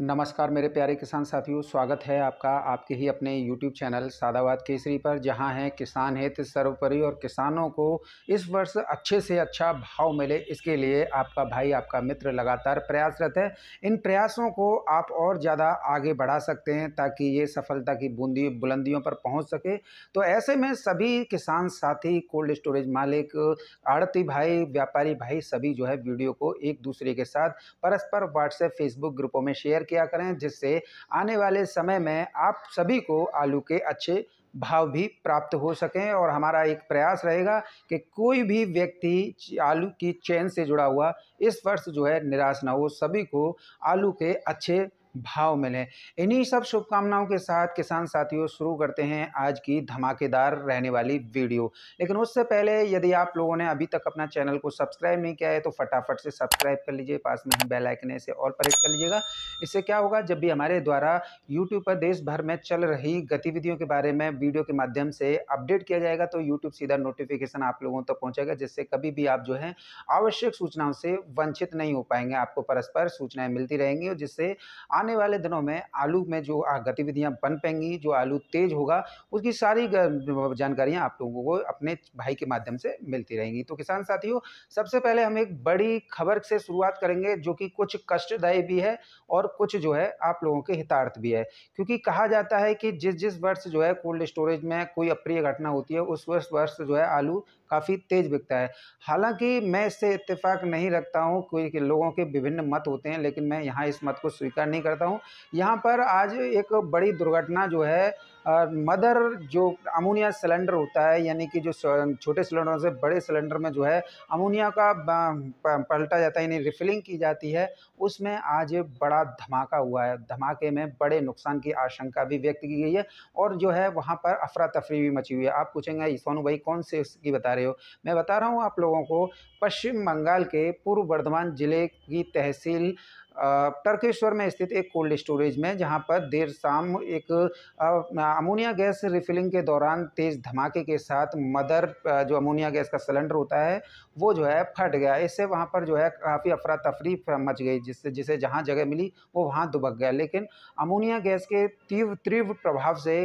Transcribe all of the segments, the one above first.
नमस्कार मेरे प्यारे किसान साथियों स्वागत है आपका आपके ही अपने यूट्यूब चैनल सादावाद केसरी पर जहां है किसान हित सर्वोपरि और किसानों को इस वर्ष अच्छे से अच्छा भाव मिले इसके लिए आपका भाई आपका मित्र लगातार प्रयासरत है इन प्रयासों को आप और ज़्यादा आगे बढ़ा सकते हैं ताकि ये सफलता की बूंदी बुलंदियों पर पहुँच सके तो ऐसे में सभी किसान साथी कोल्ड स्टोरेज मालिक आड़ती भाई व्यापारी भाई सभी जो है वीडियो को एक दूसरे के साथ परस्पर व्हाट्सएप फेसबुक ग्रुपों में शेयर किया करें जिससे आने वाले समय में आप सभी को आलू के अच्छे भाव भी प्राप्त हो सकें और हमारा एक प्रयास रहेगा कि कोई भी व्यक्ति आलू की चैन से जुड़ा हुआ इस वर्ष जो है निराश ना हो सभी को आलू के अच्छे भाव मिले इन्हीं सब शुभकामनाओं के साथ किसान साथियों शुरू करते हैं आज की धमाकेदार रहने वाली वीडियो लेकिन उससे पहले यदि आप लोगों ने अभी तक अपना चैनल को सब्सक्राइब नहीं किया है तो फटाफट से सब्सक्राइब कर लीजिए पास में हम बेलाइकन इसे और पर कर लीजिएगा इससे क्या होगा जब भी हमारे द्वारा यूट्यूब पर देश भर में चल रही गतिविधियों के बारे में वीडियो के माध्यम से अपडेट किया जाएगा तो यूट्यूब सीधा नोटिफिकेशन आप लोगों तक पहुँचेगा जिससे कभी भी आप जो है आवश्यक सूचनाओं से वंचित नहीं हो पाएंगे आपको परस्पर सूचनाएँ मिलती रहेंगी और जिससे आने वाले दिनों में आलू में जो गतिविधियाँ बन पाएंगी जो आलू तेज होगा उसकी सारी जानकारियाँ आप लोगों को अपने भाई के माध्यम से मिलती रहेंगी तो किसान साथियों सबसे पहले हम एक बड़ी खबर से शुरुआत करेंगे जो कि कुछ कष्टदायी भी है और कुछ जो है आप लोगों के हितार्थ भी है क्योंकि कहा जाता है कि जिस जिस वर्ष जो है कोल्ड स्टोरेज में कोई अप्रिय घटना होती है उस वर्ष वर्ष जो है आलू काफ़ी तेज़ बिकता है हालांकि मैं इससे इत्तेफाक नहीं रखता हूँ क्योंकि लोगों के विभिन्न मत होते हैं लेकिन मैं यहाँ इस मत को स्वीकार नहीं करता हूँ यहाँ पर आज एक बड़ी दुर्घटना जो है मदर जो अमोनिया सिलेंडर होता है यानी कि जो छोटे सिलेंडरों से बड़े सिलेंडर में जो है अमोनिया का पलटा जाता है यानी रिफिलिंग की जाती है उसमें आज बड़ा धमाका हुआ है धमाके में बड़े नुकसान की आशंका भी व्यक्त की गई है और जो है वहाँ पर अफरा तफरी भी मची हुई है आप पूछेंगे सोनू भाई कौन से उसकी बता रहे हो मैं बता रहा हूँ आप लोगों को पश्चिम बंगाल के पूर्व वर्धमान जिले की तहसील तर्केश्वर में स्थित एक कोल्ड स्टोरेज में जहां पर देर शाम एक अमोनिया गैस रिफिलिंग के दौरान तेज़ धमाके के साथ मदर जो अमोनिया गैस का सिलेंडर होता है वो जो है फट गया इससे वहां पर जो है काफ़ी अफरा तफरी मच गई जिससे जिसे जहां जगह मिली वो वहां दुबक गया लेकिन अमोनिया गैस के तीव्र तीव्र प्रभाव से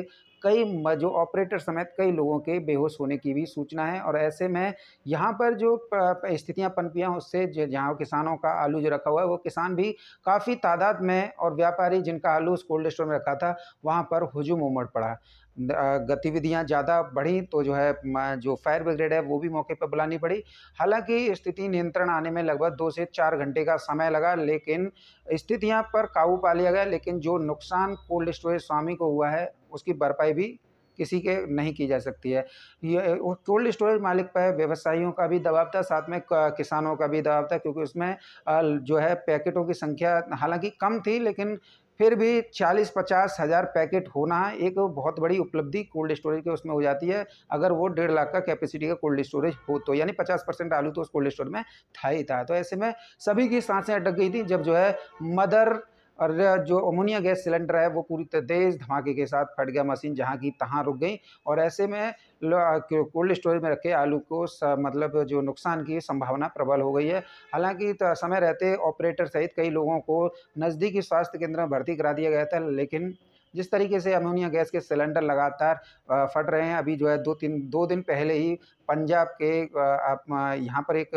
कई जो ऑपरेटर समेत कई लोगों के बेहोश होने की भी सूचना है और ऐसे में यहाँ पर जो स्थितियाँ पनपियाँ उससे जहाँ किसानों का आलू जो रखा हुआ है वो किसान भी काफ़ी तादाद में और व्यापारी जिनका आलू उस कोल्ड स्टोर में रखा था वहाँ पर हजूम उमड़ पड़ा गतिविधियां ज़्यादा बढ़ी तो जो है जो फायर ब्रिगेड है वो भी मौके पर बुलानी पड़ी हालांकि स्थिति नियंत्रण आने में लगभग दो से चार घंटे का समय लगा लेकिन स्थितियां पर काबू पा लिया गया लेकिन जो नुकसान कोल्ड स्टोरेज स्वामी को हुआ है उसकी भरपाई भी किसी के नहीं की जा सकती है ये कोल्ड स्टोरेज मालिक पर व्यवसायियों का भी दबाव था साथ में किसानों का भी दबाव था क्योंकि उसमें जो है पैकेटों की संख्या हालांकि कम थी लेकिन फिर भी 40 पचास हज़ार पैकेट होना एक बहुत बड़ी उपलब्धि कोल्ड स्टोरेज के उसमें हो जाती है अगर वो डेढ़ लाख का कैपेसिटी का कोल्ड स्टोरेज हो तो यानी 50 परसेंट आलू तो उस कोल्ड स्टोरेज में था ही था तो ऐसे में सभी की सांसें अटक गई थी जब जो है मदर और जो अमोनिया गैस सिलेंडर है वो पूरी तेज धमाके के साथ फट गया मशीन जहाँ की तहाँ रुक गई और ऐसे में कोल्ड स्टोरेज में रखे आलू को मतलब जो नुकसान की संभावना प्रबल हो गई है हालांकि तो समय रहते ऑपरेटर सहित कई लोगों को नज़दीकी स्वास्थ्य केंद्र में भर्ती करा दिया गया था लेकिन जिस तरीके से अमोनिया गैस के सिलेंडर लगातार फट रहे हैं अभी जो है दो तीन दो दिन पहले ही पंजाब के आप यहाँ पर एक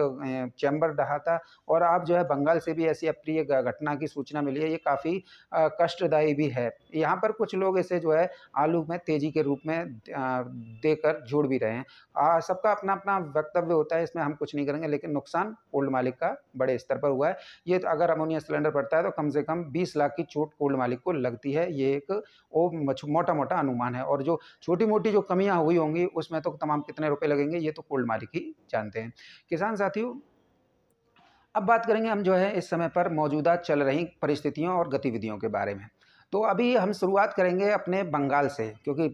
चैम्बर रहा था और आप जो है बंगाल से भी ऐसी अप्रिय घटना की सूचना मिली है ये काफ़ी कष्टदायी भी है यहाँ पर कुछ लोग इसे जो है आलू में तेज़ी के रूप में देकर जुड़ भी रहे हैं सबका अपना अपना वक्तव्य होता है इसमें हम कुछ नहीं करेंगे लेकिन नुकसान कोल्ड मालिक का बड़े स्तर पर हुआ है ये तो अगर अमोनिया सिलेंडर पड़ता है तो कम से कम बीस लाख की चोट कोल्ड मालिक को लगती है ये एक वो मोटा मोटा अनुमान है और जो छोटी मोटी जो कमियाँ हुई होंगी उसमें तो तमाम कितने रुपये लगेंगे करेंगे ये तो कोल्ड मालिक ही जानते हैं किसान साथियों अब बात करेंगे हम जो है इस समय पर मौजूदा चल रही परिस्थितियों और गतिविधियों के बारे में तो अभी हम शुरुआत करेंगे अपने बंगाल से क्योंकि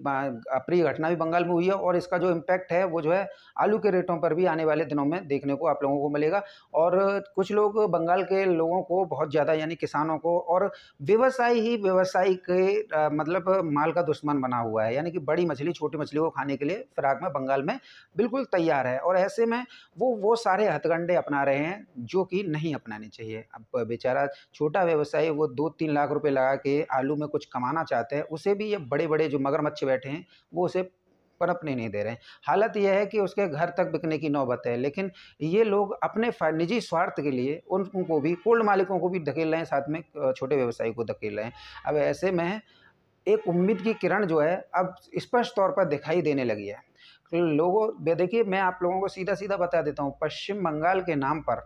अप्रिय घटना भी बंगाल में हुई है और इसका जो इम्पैक्ट है वो जो है आलू के रेटों पर भी आने वाले दिनों में देखने को आप लोगों को मिलेगा और कुछ लोग बंगाल के लोगों को बहुत ज़्यादा यानी किसानों को और व्यवसाय ही व्यवसाय के मतलब माल का दुश्मन बना हुआ है यानी कि बड़ी मछली छोटी मछली को खाने के लिए फिराक में बंगाल में बिल्कुल तैयार है और ऐसे में वो वो सारे हथगंडे अपना रहे हैं जो कि नहीं अपनाने चाहिए अब बेचारा छोटा व्यवसाय वो दो तीन लाख रुपये लगा के आलू में कुछ कमाना चाहते हैं उसे भी ये बड़े बड़े जो मगरमच्छ बैठे हैं वो उसे पनपने नहीं दे रहे हैं हालत यह है कि उसके घर तक बिकने की नौबत है लेकिन ये लोग अपने निजी स्वार्थ के लिए उनको भी कोल्ड मालिकों को भी धकेल रहे हैं साथ में छोटे व्यवसायी को धकेल रहे हैं अब ऐसे में एक उम्मीद की किरण जो है अब स्पष्ट तौर पर दिखाई देने लगी है लोगों देखिए मैं आप लोगों को सीधा सीधा बता देता हूँ पश्चिम बंगाल के नाम पर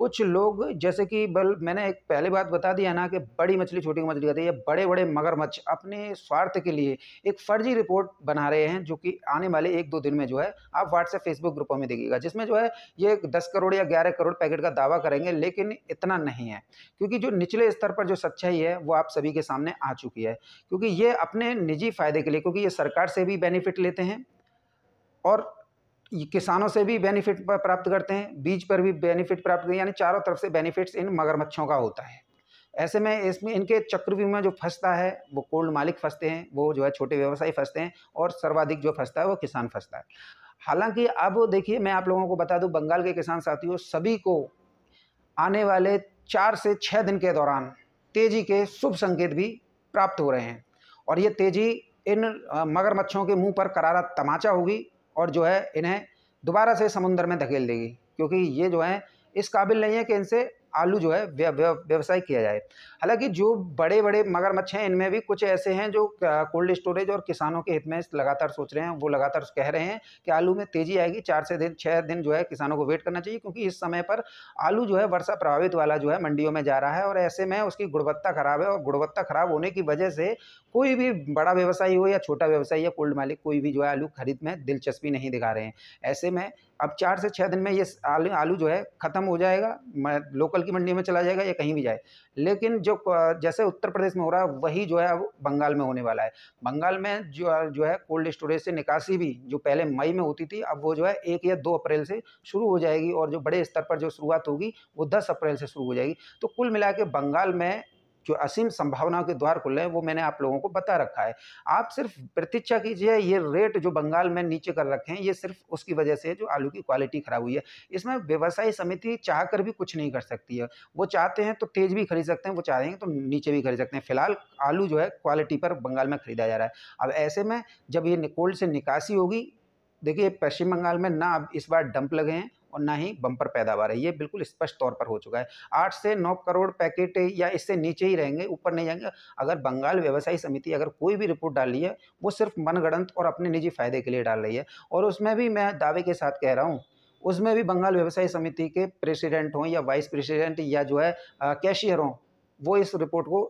कुछ लोग जैसे कि बल मैंने एक पहली बात बता दिया ना कि बड़ी मछली छोटी मछली कहते हैं बड़े बड़े मगरमच्छ अपने स्वार्थ के लिए एक फर्जी रिपोर्ट बना रहे हैं जो कि आने वाले एक दो दिन में जो है आप व्हाट्सएप फेसबुक ग्रुपों में देखिएगा जिसमें जो है ये दस करोड़ या ग्यारह करोड़ पैकेट का दावा करेंगे लेकिन इतना नहीं है क्योंकि जो निचले स्तर पर जो सच्चाई है वो आप सभी के सामने आ चुकी है क्योंकि ये अपने निजी फ़ायदे के लिए क्योंकि ये सरकार से भी बेनिफिट लेते हैं और किसानों से भी बेनिफिट प्राप्त करते हैं बीज पर भी बेनिफिट प्राप्त करते हैं यानी चारों तरफ से बेनिफिट्स इन मगरमच्छों का होता है ऐसे में इसमें इनके चक्रव्यूह में जो फंसता है वो कोल्ड मालिक फंसते हैं वो जो है छोटे व्यवसायी फंसते हैं और सर्वाधिक जो फंसता है वो किसान फंसता है हालांकि अब देखिए मैं आप लोगों को बता दूं बंगाल के किसान साथियों सभी को आने वाले चार से छः दिन के दौरान तेज़ी के शुभ संकेत भी प्राप्त हो रहे हैं और ये तेज़ी इन मगरमच्छों के मुंह पर करारा तमाचा होगी और जो है इन्हें दोबारा से समुंदर में धकेल देगी क्योंकि ये जो है इस काबिल नहीं है कि इनसे आलू जो है व्यवसाय किया जाए हालांकि जो बड़े बड़े मगरमच्छ हैं इनमें भी कुछ ऐसे हैं जो कोल्ड स्टोरेज और किसानों के हित में लगातार सोच रहे हैं वो लगातार कह रहे हैं कि आलू में तेज़ी आएगी चार से दिन छः दिन जो है किसानों को वेट करना चाहिए क्योंकि इस समय पर आलू जो है वर्षा प्रभावित वाला जो है मंडियों में जा रहा है और ऐसे में उसकी गुणवत्ता खराब है और गुणवत्ता खराब होने की वजह से कोई भी बड़ा व्यवसायी हो या छोटा व्यवसायी या कोल्ड मालिक कोई भी जो है आलू खरीद में दिलचस्पी नहीं दिखा रहे हैं ऐसे में अब चार से छः दिन में ये आलू आलू जो है ख़त्म हो जाएगा लोकल की मंडी में चला जाएगा या कहीं भी जाए लेकिन जो जैसे उत्तर प्रदेश में हो रहा है वही जो है अब बंगाल में होने वाला है बंगाल में जो जो है कोल्ड स्टोरेज से निकासी भी जो पहले मई में होती थी अब वो जो है एक या दो अप्रैल से शुरू हो जाएगी और जो बड़े स्तर पर जो शुरुआत होगी वो दस अप्रैल से शुरू हो जाएगी तो कुल मिला बंगाल में जो असीम संभावनाओं के द्वार खुले हैं वो मैंने आप लोगों को बता रखा है आप सिर्फ प्रतीक्षा कीजिए ये रेट जो बंगाल में नीचे कर रखे हैं ये सिर्फ उसकी वजह से जो आलू की क्वालिटी खराब हुई है इसमें व्यवसाय समिति चाह कर भी कुछ नहीं कर सकती है वो चाहते हैं तो तेज भी खरीद सकते हैं वो चाहेंगे तो नीचे भी खरीद सकते हैं फिलहाल आलू जो है क्वालिटी पर बंगाल में खरीदा जा रहा है अब ऐसे में जब ये कोल्ड से निकासी होगी देखिए पश्चिम बंगाल में ना अब इस बार डंप लगे हैं और ना ही बम्पर पैदावार है ये बिल्कुल स्पष्ट तौर पर हो चुका है आठ से नौ करोड़ पैकेट या इससे नीचे ही रहेंगे ऊपर नहीं जाएंगे अगर बंगाल व्यवसायी समिति अगर कोई भी रिपोर्ट डाल रही है वो सिर्फ मनगणंत और अपने निजी फायदे के लिए डाल रही है और उसमें भी मैं दावे के साथ कह रहा हूँ उसमें भी बंगाल व्यवसाय समिति के प्रेसिडेंट हों या वाइस प्रेसिडेंट या जो है कैशियर हों वो इस रिपोर्ट को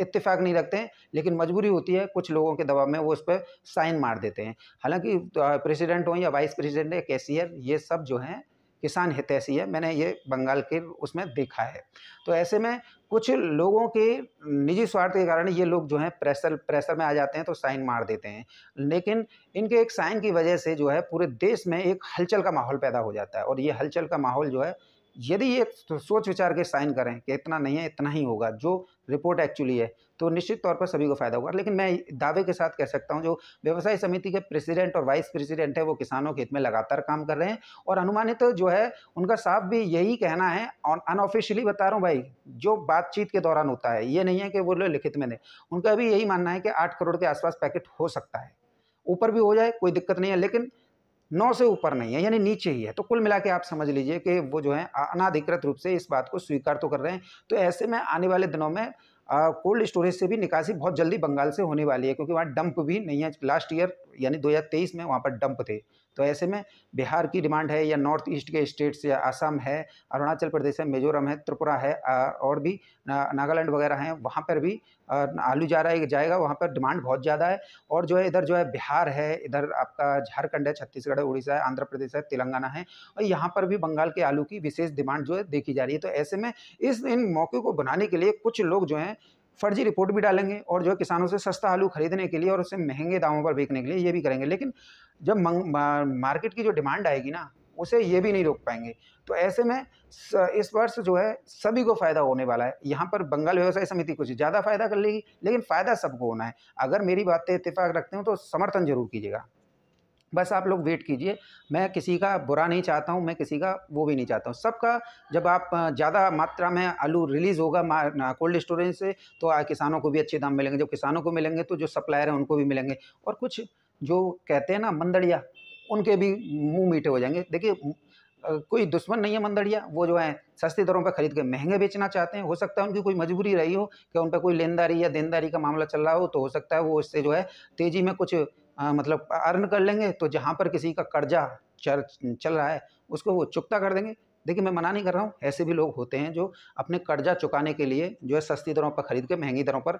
इत्तेफाक नहीं रखते हैं लेकिन मजबूरी होती है कुछ लोगों के दबाव में वो उस पर साइन मार देते हैं हालांकि प्रेसिडेंट हों या वाइस प्रेसिडेंट या कैशियर ये सब जो हैं किसान हितैषी है मैंने ये बंगाल के उसमें देखा है तो ऐसे में कुछ लोगों के निजी स्वार्थ के कारण ये लोग जो हैं प्रेशर प्रेशर में आ जाते हैं तो साइन मार देते हैं लेकिन इनके एक साइन की वजह से जो है पूरे देश में एक हलचल का माहौल पैदा हो जाता है और ये हलचल का माहौल जो है यदि ये सोच विचार के साइन करें कि इतना नहीं है इतना ही होगा जो रिपोर्ट एक्चुअली है तो निश्चित तौर पर सभी को फायदा होगा लेकिन मैं दावे के साथ कह सकता हूँ जो व्यवसाय समिति के प्रेसिडेंट और वाइस प्रेसिडेंट है वो किसानों के हित में लगातार काम कर रहे हैं और अनुमानित तो जो है उनका साफ भी यही कहना है अनऑफिशियली बता रहा हूँ भाई जो बातचीत के दौरान होता है ये नहीं है कि वो लिखित में दें उनका भी यही मानना है कि आठ करोड़ के आसपास पैकेट हो सकता है ऊपर भी हो जाए कोई दिक्कत नहीं है लेकिन नौ से ऊपर नहीं है यानी नीचे ही है तो कुल मिला के आप समझ लीजिए कि वो जो है अनाधिकृत रूप से इस बात को स्वीकार तो कर रहे हैं तो ऐसे में आने वाले दिनों में कोल्ड स्टोरेज से भी निकासी बहुत जल्दी बंगाल से होने वाली है क्योंकि वहाँ डंप भी नहीं है लास्ट ईयर यानी 2023 में वहाँ पर डंप थे तो ऐसे में बिहार की डिमांड है या नॉर्थ ईस्ट के स्टेट्स या असम है अरुणाचल प्रदेश है मिजोरम है त्रिपुरा है और भी नागालैंड वगैरह हैं वहाँ पर भी आलू जा रहा है जाएगा वहाँ पर डिमांड बहुत ज़्यादा है और जो है इधर जो है बिहार है इधर आपका झारखंड है छत्तीसगढ़ है उड़ीसा है आंध्र प्रदेश है तेलंगाना है और यहाँ पर भी बंगाल के आलू की विशेष डिमांड जो है देखी जा रही है तो ऐसे में इस इन मौके को बनाने के लिए कुछ लोग जो हैं फर्जी रिपोर्ट भी डालेंगे और जो किसानों से सस्ता आलू खरीदने के लिए और उसे महंगे दामों पर बेचने के लिए ये भी करेंगे लेकिन जब मार्केट की जो डिमांड आएगी ना उसे ये भी नहीं रोक पाएंगे तो ऐसे में इस वर्ष जो है सभी को फ़ायदा होने वाला है यहाँ पर बंगाल व्यवसाय समिति कुछ ज़्यादा फ़ायदा कर लेगी लेकिन फ़ायदा सबको होना है अगर मेरी बातें इतफाक रखते हो तो समर्थन जरूर कीजिएगा बस आप लोग वेट कीजिए मैं किसी का बुरा नहीं चाहता हूँ मैं किसी का वो भी नहीं चाहता हूँ सबका जब आप ज़्यादा मात्रा में आलू रिलीज़ होगा कोल्ड स्टोरेज से तो किसानों को भी अच्छे दाम मिलेंगे जब किसानों को मिलेंगे तो जो सप्लायर हैं उनको भी मिलेंगे और कुछ जो कहते हैं ना मंदड़िया उनके भी मुँह मीठे हो जाएंगे देखिए कोई दुश्मन नहीं है मंदड़िया वो जो है सस्ते दरों पर खरीद के महंगे बेचना चाहते हैं हो सकता है उनकी कोई मजबूरी रही हो कि उन पर कोई लेनदारी या देनदारी का मामला चल रहा हो तो हो सकता है वो इससे जो है तेज़ी में कुछ आ, हाँ, मतलब अर्न कर लेंगे तो जहाँ पर किसी का कर्जा चल चल रहा है उसको वो चुकता कर देंगे देखिए मैं मना नहीं कर रहा हूँ ऐसे भी लोग होते हैं जो अपने कर्जा चुकाने के लिए जो है सस्ती दरों पर खरीद के महंगी दरों पर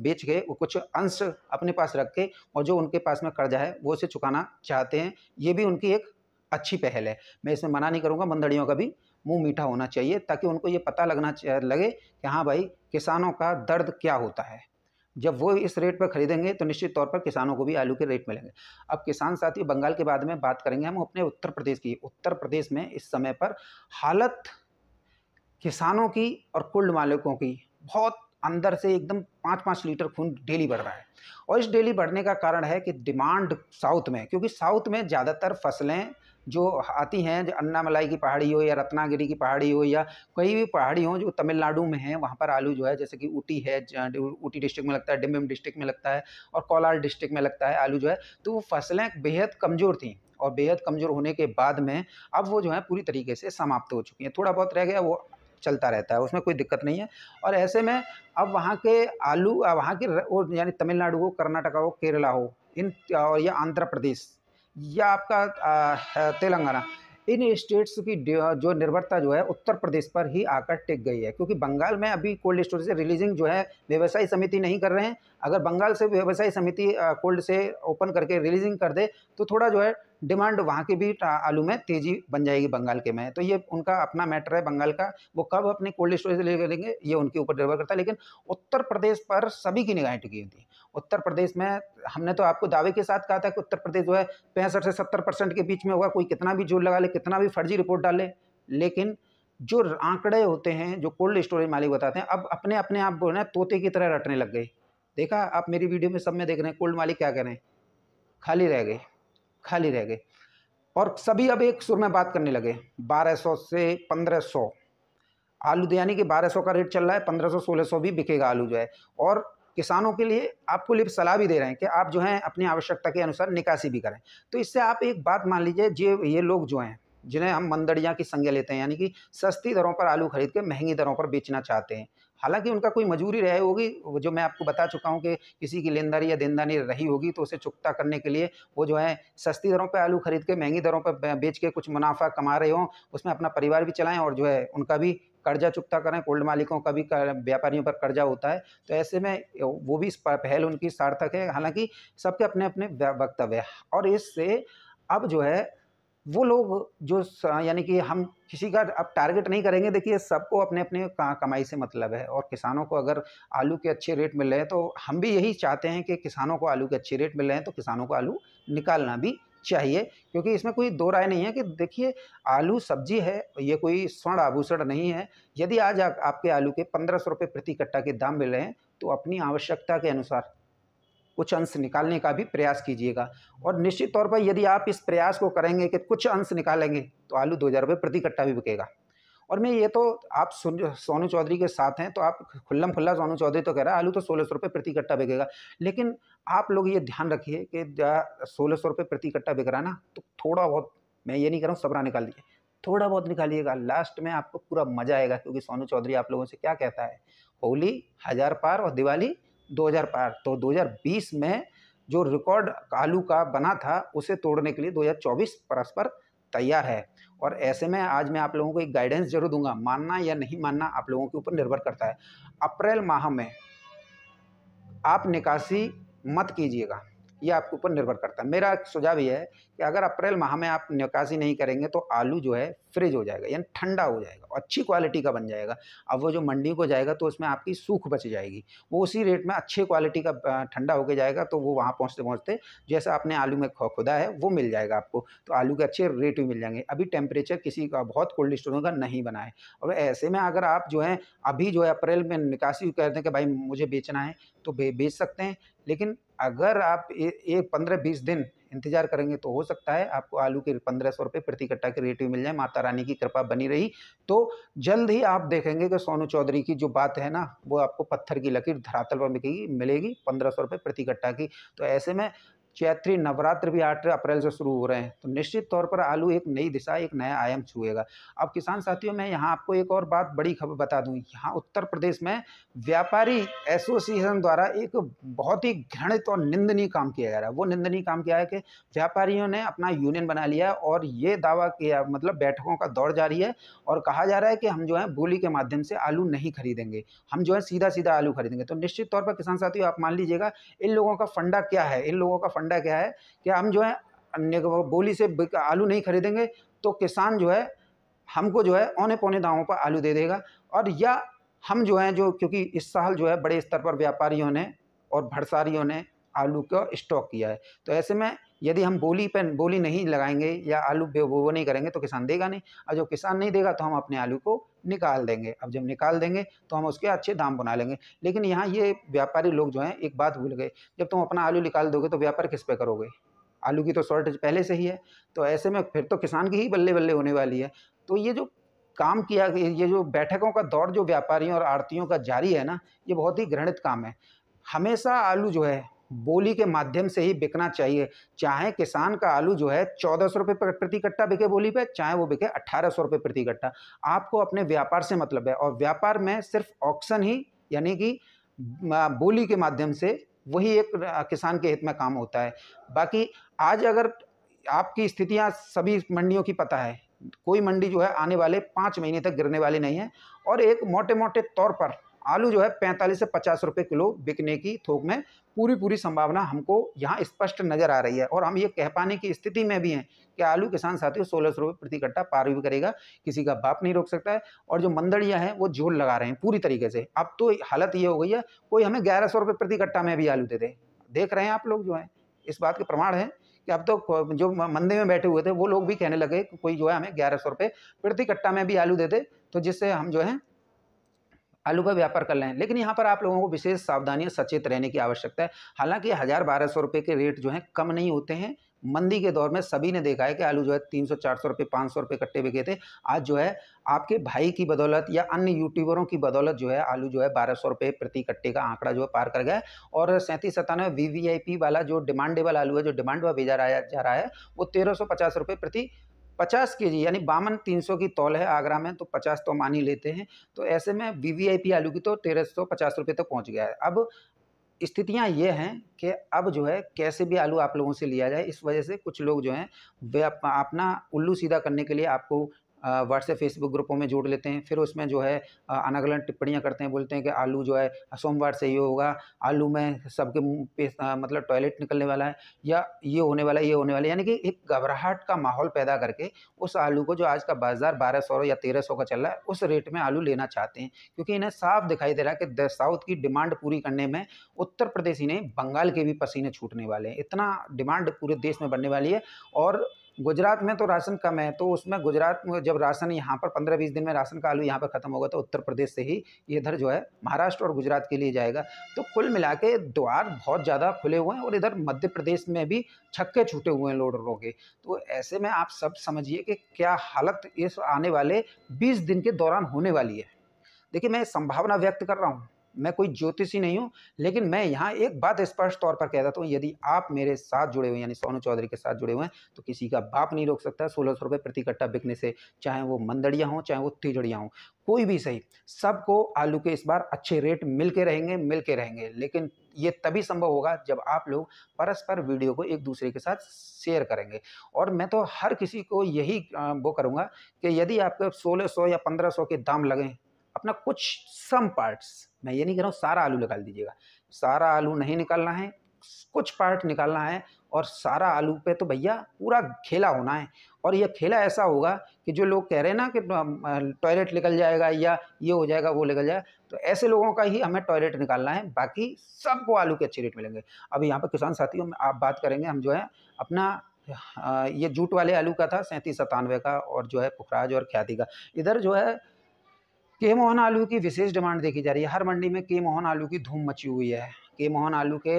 बेच के वो कुछ अंश अपने पास रख के और जो उनके पास में कर्जा है वो उसे चुकाना चाहते हैं ये भी उनकी एक अच्छी पहल है मैं इसमें मना नहीं करूँगा मंदड़ियों का भी मुँह मीठा होना चाहिए ताकि उनको ये पता लगना लगे कि हाँ भाई किसानों का दर्द क्या होता है जब वो इस रेट पर खरीदेंगे तो निश्चित तौर पर किसानों को भी आलू के रेट मिलेंगे अब किसान साथी बंगाल के बाद में बात करेंगे हम अपने उत्तर प्रदेश की उत्तर प्रदेश में इस समय पर हालत किसानों की और कुल्ड मालिकों की बहुत अंदर से एकदम पाँच पाँच लीटर खून डेली बढ़ रहा है और इस डेली बढ़ने का कारण है कि डिमांड साउथ में क्योंकि साउथ में ज़्यादातर फसलें जो आती हैं जो अन्नामलाई की पहाड़ी हो या रत्नागिरी की पहाड़ी हो या कोई भी पहाड़ी हो जो तमिलनाडु में है वहाँ पर आलू जो है जैसे कि ऊटी है ऊटी डिस्ट्रिक्ट में लगता है डिम्बिम डिस्ट्रिक्ट में लगता है और कोलार डिस्ट्रिक्ट में लगता है आलू जो है तो वो फसलें बेहद कमज़ोर थी और बेहद कमज़ोर होने के बाद में अब वो जो है पूरी तरीके से समाप्त हो चुकी हैं थोड़ा बहुत रह गया वो चलता रहता है उसमें कोई दिक्कत नहीं है और ऐसे में अब वहाँ के आलू वहाँ के यानी तमिलनाडु हो कर्नाटका हो केरला हो इन और या आंध्र प्रदेश या आपका तेलंगाना इन स्टेट्स की जो निर्भरता जो है उत्तर प्रदेश पर ही आकर टिक गई है क्योंकि बंगाल में अभी कोल्ड स्टोरेज से रिलीजिंग जो है व्यवसाय समिति नहीं कर रहे हैं अगर बंगाल से व्यवसाय समिति कोल्ड से ओपन करके रिलीजिंग कर दे तो थोड़ा जो है डिमांड वहाँ की भी आलू में तेज़ी बन जाएगी बंगाल के में तो ये उनका अपना मैटर है बंगाल का वो कब अपने कोल्ड स्टोरेज ले करेंगे ये उनके ऊपर निर्भर करता है लेकिन उत्तर प्रदेश पर सभी की निगाहें टिकी हुई थी उत्तर प्रदेश में हमने तो आपको दावे के साथ कहा था कि उत्तर प्रदेश जो है पैंसठ से सत्तर परसेंट के बीच में होगा कोई कितना भी जोर लगा ले कितना भी फर्जी रिपोर्ट डाले लेकिन जो आंकड़े होते हैं जो कोल्ड स्टोरेज मालिक बताते हैं अब अपने अपने आप बोल रहे तोते की तरह रटने लग गए देखा आप मेरी वीडियो में सब में देख रहे हैं कोल्ड मालिक क्या करें खाली रह गए खाली रह गए और सभी अब एक सुर में बात करने लगे 1200 से 1500 आलू दयानी के 1200 का रेट चल रहा है 1500 1600 भी बिकेगा आलू जो है और किसानों के लिए आपको लिप सलाह भी दे रहे हैं कि आप जो है अपनी आवश्यकता के अनुसार निकासी भी करें तो इससे आप एक बात मान लीजिए ये ये लोग जो हैं जिन्हें हम मंदड़िया की संज्ञा लेते हैं यानी कि सस्ती दरों पर आलू खरीद के महंगी दरों पर बेचना चाहते हैं हालांकि उनका कोई मजबूरी रही होगी जो मैं आपको बता चुका हूँ कि किसी की लेनदारी या देनदारी रही होगी तो उसे चुकता करने के लिए वो जो है सस्ती दरों पर आलू खरीद के महंगी दरों पर बेच के कुछ मुनाफा कमा रहे हों उसमें अपना परिवार भी चलाएँ और जो है उनका भी कर्जा चुकता करें कोल्ड मालिकों का भी व्यापारियों पर कर्जा होता है तो ऐसे में वो भी पहल उनकी सार्थक है हालांकि सबके अपने अपने वक्तव्य है और इससे अब जो है वो लोग जो यानी कि हम किसी का अब टारगेट नहीं करेंगे देखिए सबको अपने अपने कमाई से मतलब है और किसानों को अगर आलू के अच्छे रेट मिल रहे हैं तो हम भी यही चाहते हैं कि किसानों को आलू के अच्छे रेट मिल रहे हैं तो किसानों को आलू निकालना भी चाहिए क्योंकि इसमें कोई दो राय नहीं है कि देखिए आलू सब्जी है ये कोई स्वर्ण आभूषण नहीं है यदि आज आपके आलू के पंद्रह सौ रुपये प्रति कट्टा के दाम मिल रहे हैं तो अपनी आवश्यकता के अनुसार कुछ अंश निकालने का भी प्रयास कीजिएगा और निश्चित तौर पर यदि आप इस प्रयास को करेंगे कि कुछ अंश निकालेंगे तो आलू दो हज़ार रुपये प्रति कट्टा भी बिकेगा और मैं ये तो आप सोनू चौधरी के साथ हैं तो आप खुल्लम खुल्ला सोनू चौधरी तो कह रहा है आलू तो सोलह सौ रुपये प्रति कट्टा बिकेगा लेकिन आप लोग ये ध्यान रखिए कि सोलह सौ रुपये प्रति कट्टा बिक रहा है ना तो थोड़ा बहुत मैं ये नहीं कह रहा हूँ सबरा निकाल दीजिए थोड़ा बहुत निकालिएगा लास्ट में आपको पूरा मजा आएगा क्योंकि सोनू चौधरी आप लोगों से क्या कहता है होली हजार पार और दिवाली दो पार तो 2020 में जो रिकॉर्ड आलू का बना था उसे तोड़ने के लिए 2024 परस्पर तैयार है और ऐसे में आज मैं आप लोगों को एक गाइडेंस जरूर दूंगा मानना या नहीं मानना आप लोगों के ऊपर निर्भर करता है अप्रैल माह में आप निकासी मत कीजिएगा ये आपके ऊपर निर्भर करता है मेरा सुझाव ये है कि अगर अप्रैल माह में आप निकासी नहीं करेंगे तो आलू जो है फ्रिज हो जाएगा यानी ठंडा हो जाएगा अच्छी क्वालिटी का बन जाएगा अब वो जो मंडी को जाएगा तो उसमें आपकी सूख बच जाएगी वो उसी रेट में अच्छे क्वालिटी का ठंडा होकर जाएगा तो वो वहाँ पहुँचते पहुँचते जैसे आपने आलू में खुदा है वो मिल जाएगा आपको तो आलू के अच्छे रेट भी मिल जाएंगे अभी टेम्परेचर किसी का बहुत कोल्ड स्टोरों का नहीं बना है और ऐसे में अगर आप जो है अभी जो है अप्रैल में निकासी कहते हैं कि भाई मुझे बेचना है तो बेच सकते हैं लेकिन अगर आप एक पंद्रह बीस दिन इंतजार करेंगे तो हो सकता है आपको आलू के पंद्रह सौ रुपये प्रति कट्टा के रेट में मिल जाए माता रानी की कृपा बनी रही तो जल्द ही आप देखेंगे कि सोनू चौधरी की जो बात है ना वो आपको पत्थर की लकीर धरातल पर मिलेगी मिलेगी पंद्रह सौ रुपये प्रति कट्टा की तो ऐसे में चैत्री नवरात्र भी आठ अप्रैल से शुरू हो रहे हैं तो निश्चित तौर पर आलू एक नई दिशा एक नया आयाम छुएगा अब किसान साथियों मैं यहाँ आपको एक और बात बड़ी खबर बता दूँ यहाँ उत्तर प्रदेश में व्यापारी एसोसिएशन द्वारा एक बहुत ही घृणित और निंदनीय काम किया जा रहा है वो निंदनीय काम किया है कि व्यापारियों ने अपना यूनियन बना लिया और ये दावा किया मतलब बैठकों का दौर जारी है और कहा जा रहा है कि हम जो है बोली के माध्यम से आलू नहीं खरीदेंगे हम जो है सीधा सीधा आलू खरीदेंगे तो निश्चित तौर पर किसान साथियों आप मान लीजिएगा इन लोगों का फंडा क्या है इन लोगों का फंडा फंडा क्या है कि हम जो है बोली से आलू नहीं खरीदेंगे तो किसान जो है हमको जो है औने पौने दामों पर आलू दे देगा और या हम जो हैं जो क्योंकि इस साल जो है बड़े स्तर पर व्यापारियों ने और भड़सारियों ने आलू का स्टॉक किया है तो ऐसे में यदि हम बोली पर बोली नहीं लगाएंगे या आलू वो नहीं करेंगे तो किसान देगा नहीं और जो किसान नहीं देगा तो हम अपने आलू को निकाल देंगे अब जब निकाल देंगे तो हम उसके अच्छे दाम बना लेंगे लेकिन यहाँ ये व्यापारी लोग जो हैं एक बात भूल गए जब तुम अपना आलू निकाल दोगे तो व्यापार किस पे करोगे आलू की तो शॉर्टेज पहले से ही है तो ऐसे में फिर तो किसान की ही बल्ले बल्ले होने वाली है तो ये जो काम किया ये जो बैठकों का दौर जो व्यापारियों और आड़तियों का जारी है ना ये बहुत ही घृणित काम है हमेशा आलू जो है बोली के माध्यम से ही बिकना चाहिए चाहे किसान का आलू जो है चौदह सौ रुपये प्रति कट्टा बिके बोली पे चाहे वो बिके अट्ठारह सौ रुपये प्रति कट्टा आपको अपने व्यापार से मतलब है और व्यापार में सिर्फ ऑक्शन ही यानी कि बोली के माध्यम से वही एक किसान के हित में काम होता है बाकी आज अगर आपकी स्थितियाँ सभी मंडियों की पता है कोई मंडी जो है आने वाले पाँच महीने तक गिरने वाली नहीं है और एक मोटे मोटे तौर पर आलू जो है पैंतालीस से पचास रुपये किलो बिकने की थोक में पूरी पूरी संभावना हमको यहाँ स्पष्ट नज़र आ रही है और हम ये कह पाने की स्थिति में भी हैं कि आलू किसान साथियों सोलह सौ रुपये प्रति कट्टा पार भी करेगा किसी का बाप नहीं रोक सकता है और जो मंदड़ियाँ हैं वो झोल लगा रहे हैं पूरी तरीके से अब तो हालत ये हो गई है कोई हमें ग्यारह सौ रुपये प्रति कट्टा में भी आलू दे दे देख रहे हैं आप लोग जो है इस बात के प्रमाण है कि अब तो जो मंदे में बैठे हुए थे वो लोग भी कहने लगे कोई जो है हमें ग्यारह सौ रुपये प्रति कट्टा में भी आलू दे दे तो जिससे हम जो हैं आलू का व्यापार कर लें लेकिन यहाँ पर आप लोगों को विशेष सावधानी सचेत रहने की आवश्यकता है हालांकि हज़ार बारह सौ रुपये के रेट जो हैं कम नहीं होते हैं मंदी के दौर में सभी ने देखा है कि आलू जो है तीन सौ चार सौ रुपये पाँच सौ रुपये कट्टे बिके थे आज जो है आपके भाई की बदौलत या अन्य यूट्यूबरों की बदौलत जो है आलू जो है बारह सौ रुपये प्रति कट्टे का आंकड़ा जो है पार कर गया और सैंतीस सत्तानवे वी वी आई पी वाला जो डिमांडेबल आलू है जो डिमांड हुआ भेजा जा रहा है वो तेरह सौ पचास रुपये प्रति पचास के जी यानी बावन तीन सौ की तौल है आगरा में तो पचास तो मान ही लेते हैं तो ऐसे में वी वी आई पी आलू की तो तेरह सौ पचास रुपये तक तो पहुँच गया है अब स्थितियाँ ये हैं कि अब जो है कैसे भी आलू आप लोगों से लिया जाए इस वजह से कुछ लोग जो हैं वे अपना उल्लू सीधा करने के लिए आपको व्हाट्सएप फेसबुक ग्रुपों में जोड़ लेते हैं फिर उसमें जो है अलग अलग टिप्पणियाँ करते हैं बोलते हैं कि आलू जो है सोमवार से ये होगा आलू में सबके पे मतलब टॉयलेट निकलने वाला है या ये होने वाला है ये होने वाला है यानी कि एक घबराहट का माहौल पैदा करके उस आलू को जो आज का बाज़ार बारह सौ या तेरह सौ का चल रहा है उस रेट में आलू लेना चाहते हैं क्योंकि इन्हें साफ दिखाई दे रहा है कि साउथ की डिमांड पूरी करने में उत्तर प्रदेश ही नहीं बंगाल के भी पसीने छूटने वाले हैं इतना डिमांड पूरे देश में बनने वाली है और गुजरात में तो राशन कम है तो उसमें गुजरात में जब राशन यहाँ पर पंद्रह बीस दिन में राशन का आलू यहाँ पर ख़त्म होगा तो उत्तर प्रदेश से ही इधर जो है महाराष्ट्र और गुजरात के लिए जाएगा तो कुल मिला के द्वार बहुत ज़्यादा खुले हुए हैं और इधर मध्य प्रदेश में भी छक्के छूटे हुए हैं लोडरों के तो ऐसे में आप सब समझिए कि क्या हालत इस आने वाले बीस दिन के दौरान होने वाली है देखिए मैं संभावना व्यक्त कर रहा हूँ मैं कोई ज्योतिषी नहीं हूँ लेकिन मैं यहाँ एक बात स्पष्ट तौर पर कह देता हूँ यदि आप मेरे साथ जुड़े हुए यानी सोनू चौधरी के साथ जुड़े हुए हैं तो किसी का बाप नहीं रोक सकता सोलह सौ रुपये प्रति कट्टा बिकने से चाहे वो मंदड़िया हों चाहे वो तिजड़िया हों कोई भी सही सबको आलू के इस बार अच्छे रेट मिल के रहेंगे मिल के रहेंगे लेकिन ये तभी संभव होगा जब आप लोग परस्पर वीडियो को एक दूसरे के साथ शेयर करेंगे और मैं तो हर किसी को यही वो करूँगा कि यदि आपके सोलह सौ या पंद्रह सौ के दाम लगें अपना कुछ सम पार्ट्स मैं ये नहीं कह रहा हूँ सारा आलू निकाल दीजिएगा सारा आलू नहीं निकालना है कुछ पार्ट निकालना है और सारा आलू पे तो भैया पूरा खेला होना है और यह खेला ऐसा होगा कि जो लोग कह रहे हैं ना कि टॉयलेट निकल जाएगा या ये हो जाएगा वो निकल जाएगा तो ऐसे लोगों का ही हमें टॉयलेट निकालना है बाकी सबको आलू के अच्छे रेट मिलेंगे अब यहाँ पर किसान साथियों में आप बात करेंगे हम जो है अपना ये जूट वाले आलू का था सैंतीस सतानवे का और जो है पुखराज और ख्याति का इधर जो है के मोहन आलू की विशेष डिमांड देखी जा रही है हर मंडी में के मोहन आलू की धूम मची हुई है के मोहन आलू के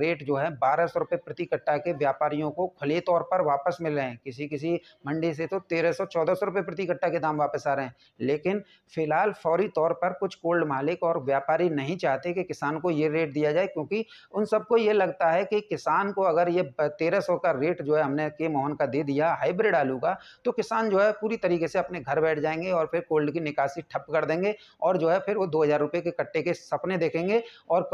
रेट जो है बारह सौ रुपये प्रति कट्टा के व्यापारियों को खुले तौर पर वापस मिल रहे हैं किसी किसी मंडी से तो तेरह सौ चौदह सौ रुपये प्रति कट्टा के दाम वापस आ रहे हैं लेकिन फिलहाल फौरी तौर पर कुछ कोल्ड मालिक और व्यापारी नहीं चाहते कि किसान को ये रेट दिया जाए क्योंकि उन सबको ये लगता है कि किसान को अगर ये तेरह सौ का रेट जो है हमने के मोहन का दे दिया हाइब्रिड आलू का तो किसान जो है पूरी तरीके से अपने घर बैठ जाएंगे और फिर कोल्ड की निकासी ठप कर देंगे और जो है फिर वो दो हज़ार रुपये के कट्टे के सपने देखेंगे और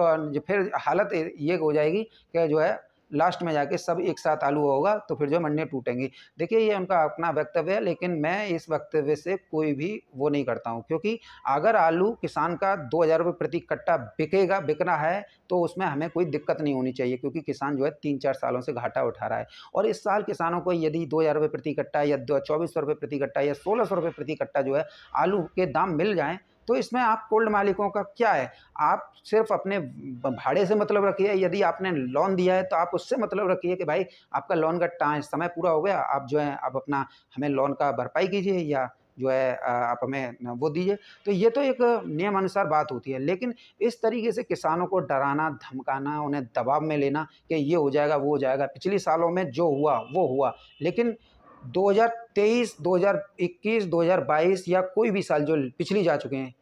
फिर फिर हालत ये हो जाएगी कि जो है लास्ट में जाके सब एक साथ आलू होगा तो फिर जो मंडियाँ टूटेंगी देखिए ये उनका अपना वक्तव्य है लेकिन मैं इस वक्तव्य से कोई भी वो नहीं करता हूँ क्योंकि अगर आलू किसान का दो हज़ार रुपये प्रति कट्टा बिकेगा बिकना है तो उसमें हमें कोई दिक्कत नहीं होनी चाहिए क्योंकि किसान जो है तीन चार सालों से घाटा उठा रहा है और इस साल किसानों को यदि दो हज़ार प्रति कट्टा या दो प्रति कट्टा या सोलह प्रति कट्टा जो है आलू के दाम मिल जाएँ तो इसमें आप कोल्ड मालिकों का क्या है आप सिर्फ अपने भाड़े से मतलब रखिए यदि आपने लोन दिया है तो आप उससे मतलब रखिए कि भाई आपका लोन का टाइम समय पूरा हो गया आप जो है आप अपना हमें लोन का भरपाई कीजिए या जो है आप हमें वो दीजिए तो ये तो एक नियम अनुसार बात होती है लेकिन इस तरीके से किसानों को डराना धमकाना उन्हें दबाव में लेना कि ये हो जाएगा वो हो जाएगा पिछली सालों में जो हुआ वो हुआ लेकिन 2023, 2021, 2022 या कोई भी साल जो पिछली जा चुके हैं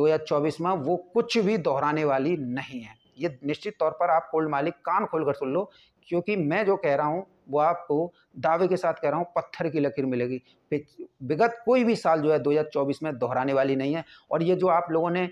2024 में वो कुछ भी दोहराने वाली नहीं है ये निश्चित तौर पर आप कोल्ड मालिक कान कर सुन लो क्योंकि मैं जो कह रहा हूँ वो आपको दावे के साथ कह रहा हूँ पत्थर की लकीर मिलेगी विगत कोई भी साल जो है 2024 में दोहराने वाली नहीं है और ये जो आप लोगों ने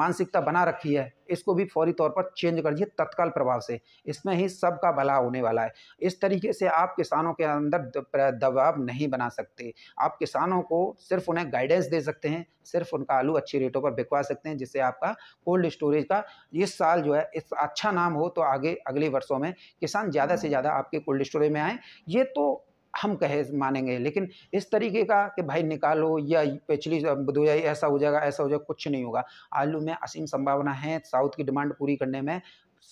मानसिकता बना रखी है इसको भी फौरी तौर पर चेंज कर दिए तत्काल प्रभाव से इसमें ही सबका भला होने वाला है इस तरीके से आप किसानों के अंदर दबाव नहीं बना सकते आप किसानों को सिर्फ उन्हें गाइडेंस दे सकते हैं सिर्फ उनका आलू अच्छे रेटों पर बिकवा सकते हैं जिससे आपका कोल्ड स्टोरेज का इस साल जो है इस अच्छा नाम हो तो आगे अगले वर्षों में किसान ज़्यादा से ज़्यादा आपके कोल्ड स्टोरेज में आए ये तो हम कहे मानेंगे लेकिन इस तरीके का कि भाई निकालो या पिछली दो ऐसा हो जाएगा ऐसा हो जाएगा कुछ नहीं होगा आलू में असीम संभावना है साउथ की डिमांड पूरी करने में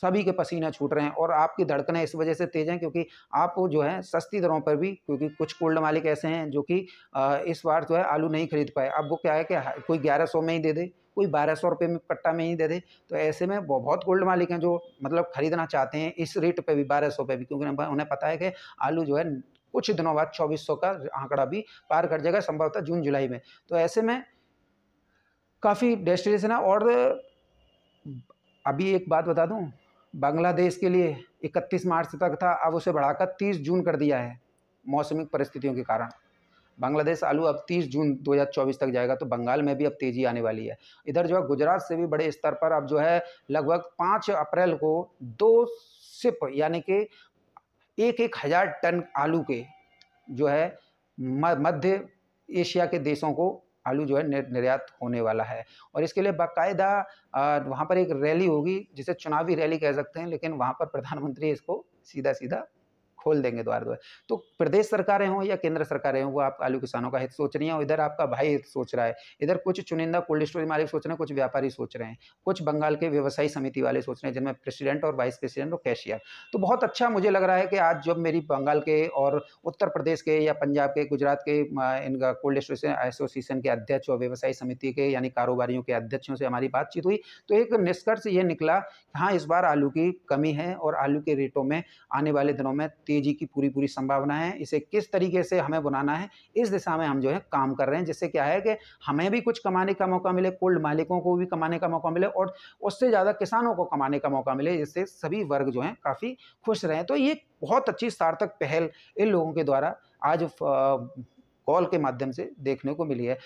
सभी के पसीना छूट रहे हैं और आपकी धड़कनें इस वजह से तेज हैं क्योंकि आप जो है सस्ती दरों पर भी क्योंकि कुछ कोल्ड मालिक ऐसे हैं जो कि इस बार जो है आलू नहीं खरीद पाए अब वो क्या है कि कोई ग्यारह सौ में ही दे दे कोई बारह सौ रुपये में पट्टा में ही दे दे तो ऐसे में बहुत गोल्ड मालिक हैं जो मतलब खरीदना चाहते हैं इस रेट पे भी बारह सौ पे भी क्योंकि उन्हें पता है कि आलू जो है कुछ दिनों बाद 2400 का आंकड़ा भी पार कर जाएगा संभवतः जून जुलाई में तो ऐसे में काफ़ी डेस्टिनेशन है और अभी एक बात बता दूं बांग्लादेश के लिए 31 मार्च तक था अब उसे बढ़ाकर 30 जून कर दिया है मौसमिक परिस्थितियों के कारण बांग्लादेश आलू अब 30 जून 2024 तक जाएगा तो बंगाल में भी अब तेज़ी आने वाली है इधर जो है गुजरात से भी बड़े स्तर पर अब जो है लगभग 5 अप्रैल को दो सिप यानी कि एक एक हज़ार टन आलू के जो है मध्य एशिया के देशों को आलू जो है निर्यात होने वाला है और इसके लिए बाकायदा वहाँ पर एक रैली होगी जिसे चुनावी रैली कह सकते हैं लेकिन वहाँ पर प्रधानमंत्री इसको सीधा सीधा खोल देंगे द्वार द्वार तो प्रदेश सरकारें हों या केंद्र सरकारें हों वो आप आलू किसानों का हित सोच रही हैं इधर आपका भाई हित सोच रहा है इधर कुछ चुनिंदा कोल्ड स्टोरेज मालिक सोच रहे हैं कुछ व्यापारी सोच रहे हैं कुछ बंगाल के व्यवसायी समिति वाले सोच रहे हैं जिनमें प्रेसिडेंट और वाइस प्रेसिडेंट और कैशियर तो बहुत अच्छा मुझे लग रहा है कि आज जब मेरी बंगाल के और उत्तर प्रदेश के या पंजाब के गुजरात के इनका कोल्ड स्टोरेज एसोसिएशन के अध्यक्ष और व्यवसायी समिति के यानी कारोबारियों के अध्यक्षों से हमारी बातचीत हुई तो एक निष्कर्ष ये निकला हाँ इस बार आलू की कमी है और आलू के रेटों में आने वाले दिनों में तेजी की पूरी पूरी संभावना है इसे किस तरीके से हमें बनाना है इस दिशा में हम जो है काम कर रहे हैं जिससे क्या है कि हमें भी कुछ कमाने का मौका मिले कोल्ड मालिकों को भी कमाने का मौका मिले और उससे ज़्यादा किसानों को कमाने का मौका मिले जिससे सभी वर्ग जो हैं काफ़ी खुश रहें तो ये बहुत अच्छी सार्थक पहल इन लोगों के द्वारा आज कॉल के माध्यम से देखने को मिली है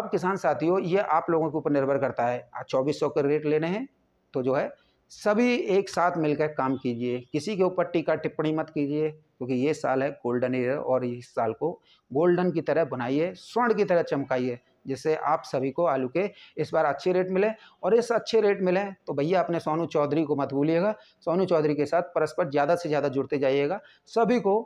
अब किसान साथियों ये आप लोगों के ऊपर निर्भर करता है आज चौबीस सौ के रेट लेने हैं तो जो है सभी एक साथ मिलकर काम कीजिए किसी के ऊपर टीका टिप्पणी मत कीजिए क्योंकि ये साल है गोल्डन ईयर और इस साल को गोल्डन की तरह बनाइए स्वर्ण की तरह चमकाइए जिससे आप सभी को आलू के इस बार अच्छे रेट मिले और इस अच्छे रेट मिले तो भैया अपने सोनू चौधरी को मत भूलिएगा सोनू चौधरी के साथ परस्पर ज़्यादा से ज़्यादा जुड़ते जाइएगा सभी को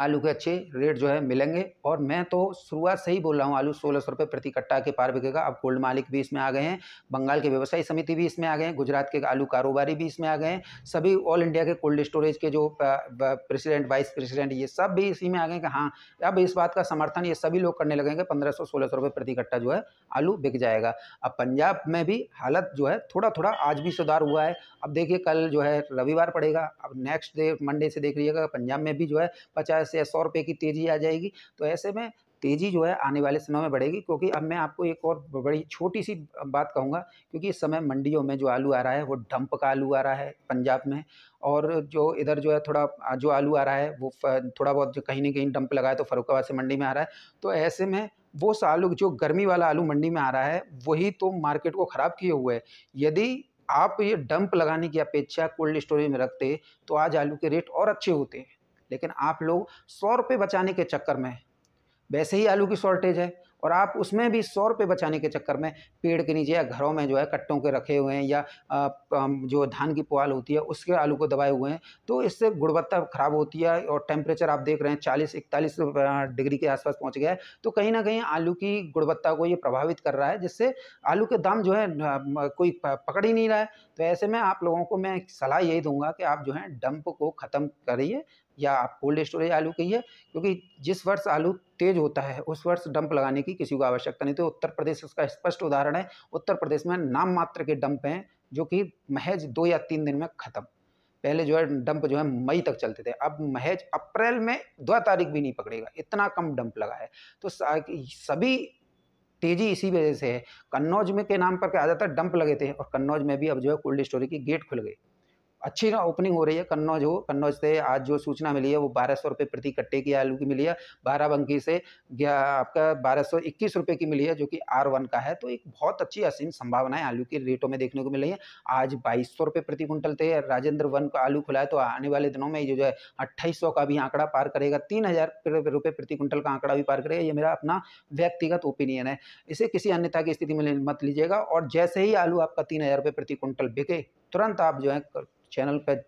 आलू के अच्छे रेट जो है मिलेंगे और मैं तो शुरुआत से ही बोल रहा हूँ आलू सोलह सौ रुपये प्रति कट्टा के पार बिकेगा अब गोल्ड मालिक भी इसमें आ गए हैं बंगाल के व्यवसायी समिति भी इसमें आ गए हैं गुजरात के आलू कारोबारी भी इसमें आ गए हैं सभी ऑल इंडिया के कोल्ड स्टोरेज के जो प्रेसिडेंट वाइस प्रेसिडेंट ये सब भी इसी में आ गए कि हाँ अब इस बात का समर्थन ये सभी लोग करने लगेंगे पंद्रह सौ सोलह सौ रुपये प्रति कट्टा जो है आलू बिक जाएगा अब पंजाब में भी हालत जो है थोड़ा थोड़ा आज भी सुधार हुआ है अब देखिए कल जो है रविवार पड़ेगा अब नेक्स्ट डे मंडे से देख लीजिएगा पंजाब में भी जो है पचास पचास सौ रुपये की तेज़ी आ जाएगी तो ऐसे में तेज़ी जो है आने वाले समय में बढ़ेगी क्योंकि अब मैं आपको एक और बड़ी छोटी सी बात कहूँगा क्योंकि इस समय मंडियों में जो आलू आ रहा है वो डंप का आलू आ रहा है पंजाब में और जो इधर जो है थोड़ा जो आलू आ रहा है वो थोड़ा बहुत कहीं ना कहीं डंप लगाए तो फरुखाबाद से मंडी में आ रहा है तो ऐसे में वो आलू जो गर्मी वाला आलू मंडी में आ रहा है वही तो मार्केट को ख़राब किए हुए है यदि आप ये डंप लगाने की अपेक्षा कोल्ड स्टोरेज में रखते तो आज आलू के रेट और अच्छे होते हैं लेकिन आप लोग सौ रुपये बचाने के चक्कर में वैसे ही आलू की शॉर्टेज है और आप उसमें भी सौ रुपये बचाने के चक्कर में पेड़ के नीचे या घरों में जो है कट्टों के रखे हुए हैं या जो धान की पुआल होती है उसके आलू को दबाए हुए हैं तो इससे गुणवत्ता ख़राब होती है और टेम्परेचर आप देख रहे हैं चालीस इकतालीस डिग्री के आसपास पहुँच गया है तो कहीं ना कहीं आलू की गुणवत्ता को ये प्रभावित कर रहा है जिससे आलू के दाम जो है कोई पकड़ ही नहीं रहा है तो ऐसे में आप लोगों को मैं सलाह यही दूंगा कि आप जो है डंप को ख़त्म करिए या आप कोल्ड स्टोरेज आलू कहिए क्योंकि जिस वर्ष आलू तेज होता है उस वर्ष डंप लगाने की किसी को आवश्यकता नहीं तो उत्तर प्रदेश इसका स्पष्ट उदाहरण है उत्तर प्रदेश में नाम मात्र के डंप हैं जो कि महज दो या तीन दिन में ख़त्म पहले जो है डंप जो है मई तक चलते थे अब महज अप्रैल में दो तारीख भी नहीं पकड़ेगा इतना कम डंप लगा है तो सभी तेजी इसी वजह से है कन्नौज में के नाम पर क्या आ जाता है डंप लगे थे और कन्नौज में भी अब जो है कोल्ड स्टोरेज की गेट खुल गई अच्छी ना ओपनिंग हो रही है कन्नौज हो कन्नौज से आज जो सूचना मिली है वो बारह सौ रुपये प्रति कट्टे की आलू की मिली है बाराबंकी से आपका बारह सौ इक्कीस रुपये की मिली है जो कि आर वन का है तो एक बहुत अच्छी असीम संभावनाएं आलू के रेटों में देखने को मिल रही है आज बाईस सौ रुपये प्रति क्विंटल थे राजेंद्र वन का आलू खुला है तो आने वाले दिनों में ये जो है अट्ठाईस सौ का भी आंकड़ा पार करेगा तीन हज़ार रुपये प्रति क्विंटल का आंकड़ा भी पार करेगा ये मेरा अपना व्यक्तिगत ओपिनियन है इसे किसी अन्यथा की स्थिति में मत लीजिएगा और जैसे ही आलू आपका तीन हज़ार रुपये प्रति क्विंटल बिके तुरंत आप जो है चैनल पर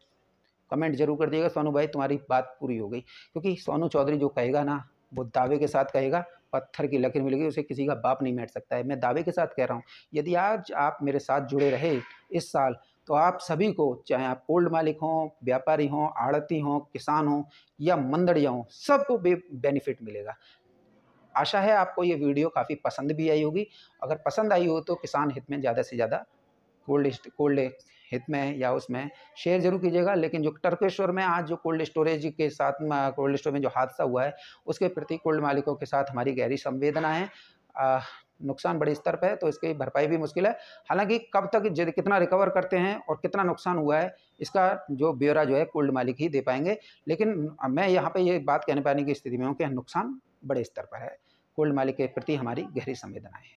कमेंट जरूर कर दिएगा सोनू भाई तुम्हारी बात पूरी हो गई क्योंकि सोनू चौधरी जो कहेगा ना वो दावे के साथ कहेगा पत्थर की लकीर मिलेगी उसे किसी का बाप नहीं बैठ सकता है मैं दावे के साथ कह रहा हूँ यदि आज आप मेरे साथ जुड़े रहे इस साल तो आप सभी को चाहे आप ओल्ड मालिक हों व्यापारी हों आड़ती हों किसान हों या मंदड़िया हों सबको बेनिफिट मिलेगा आशा है आपको ये वीडियो काफ़ी पसंद भी आई होगी अगर पसंद आई हो तो किसान हित में ज़्यादा से ज़्यादा कोल्ड कोल्ड हित में है या उसमें शेयर जरूर कीजिएगा लेकिन जो टर्केश्वर में आज जो कोल्ड स्टोरेज के साथ कोल्ड स्टोरेज में जो हादसा हुआ है उसके प्रति कोल्ड मालिकों के साथ हमारी गहरी संवेदना है आ, नुकसान बड़े स्तर पर है तो इसकी भरपाई भी मुश्किल है हालांकि कब तक कितना रिकवर करते हैं और कितना नुकसान हुआ है इसका जो ब्यौरा जो है कोल्ड मालिक ही दे पाएंगे लेकिन मैं यहाँ पर ये बात कहने पाने की स्थिति में हूँ कि नुकसान बड़े स्तर पर है कोल्ड मालिक के प्रति हमारी गहरी संवेदनाएँ है